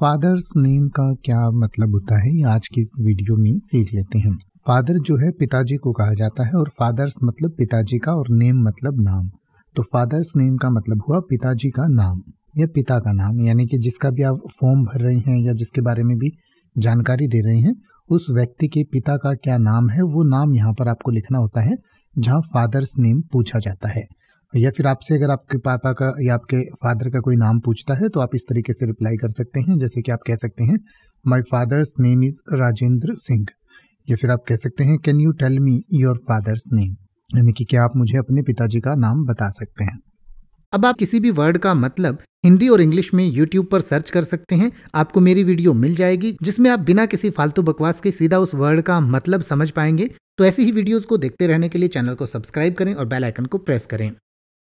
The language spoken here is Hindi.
फादर्स नेम का क्या मतलब होता है ये आज की इस वीडियो में सीख लेते हैं फादर जो है पिताजी को कहा जाता है और फादर्स मतलब पिताजी का और नेम मतलब नाम तो फादर्स नेम का मतलब हुआ पिताजी का नाम या पिता का नाम यानी कि जिसका भी आप फॉर्म भर रहे हैं या जिसके बारे में भी जानकारी दे रहे हैं उस व्यक्ति के पिता का क्या नाम है वो नाम यहाँ पर आपको लिखना होता है जहाँ फादर्स नेम पूछा जाता है या फिर आपसे अगर आपके पापा का या आपके फादर का कोई नाम पूछता है तो आप इस तरीके से रिप्लाई कर सकते हैं जैसे कि आप कह सकते हैं my father's name is Rajendra Singh या फिर आप कह सकते हैं can you tell me your father's name यानी कि क्या आप मुझे अपने पिताजी का नाम बता सकते हैं अब आप किसी भी वर्ड का मतलब हिंदी और इंग्लिश में यूट्यूब पर सर्च कर सकते हैं आपको मेरी वीडियो मिल जाएगी जिसमें आप बिना किसी फालतू बकवास के सीधा उस वर्ड का मतलब समझ पाएंगे तो ऐसी ही वीडियोस को देखते रहने के लिए चैनल को सब्सक्राइब करें और बेल आइकन को प्रेस करें